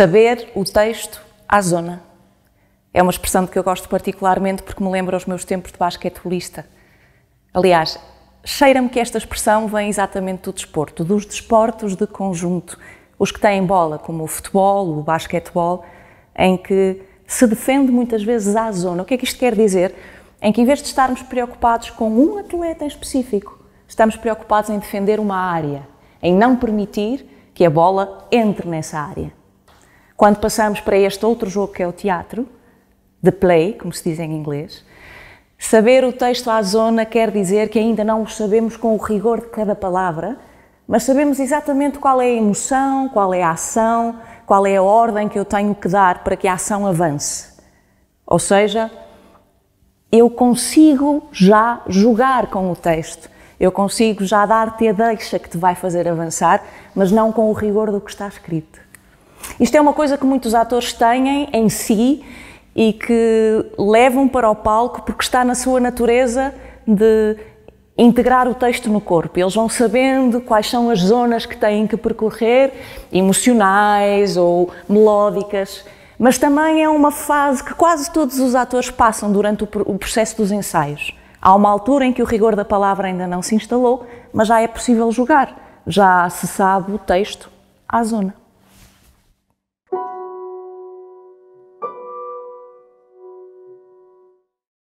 saber o texto à zona. É uma expressão de que eu gosto particularmente porque me lembra os meus tempos de basquetebolista. Aliás, cheira-me que esta expressão vem exatamente do desporto, dos desportos de conjunto, os que têm bola, como o futebol, o basquetebol, em que se defende muitas vezes à zona. O que é que isto quer dizer? Em que em vez de estarmos preocupados com um atleta em específico, estamos preocupados em defender uma área, em não permitir que a bola entre nessa área. Quando passamos para este outro jogo que é o teatro, the play, como se diz em inglês, saber o texto à zona quer dizer que ainda não o sabemos com o rigor de cada palavra, mas sabemos exatamente qual é a emoção, qual é a ação, qual é a ordem que eu tenho que dar para que a ação avance. Ou seja, eu consigo já jogar com o texto, eu consigo já dar-te a deixa que te vai fazer avançar, mas não com o rigor do que está escrito. Isto é uma coisa que muitos atores têm em si e que levam para o palco porque está na sua natureza de integrar o texto no corpo. Eles vão sabendo quais são as zonas que têm que percorrer, emocionais ou melódicas. Mas também é uma fase que quase todos os atores passam durante o processo dos ensaios. Há uma altura em que o rigor da palavra ainda não se instalou, mas já é possível jogar, já se sabe o texto à zona.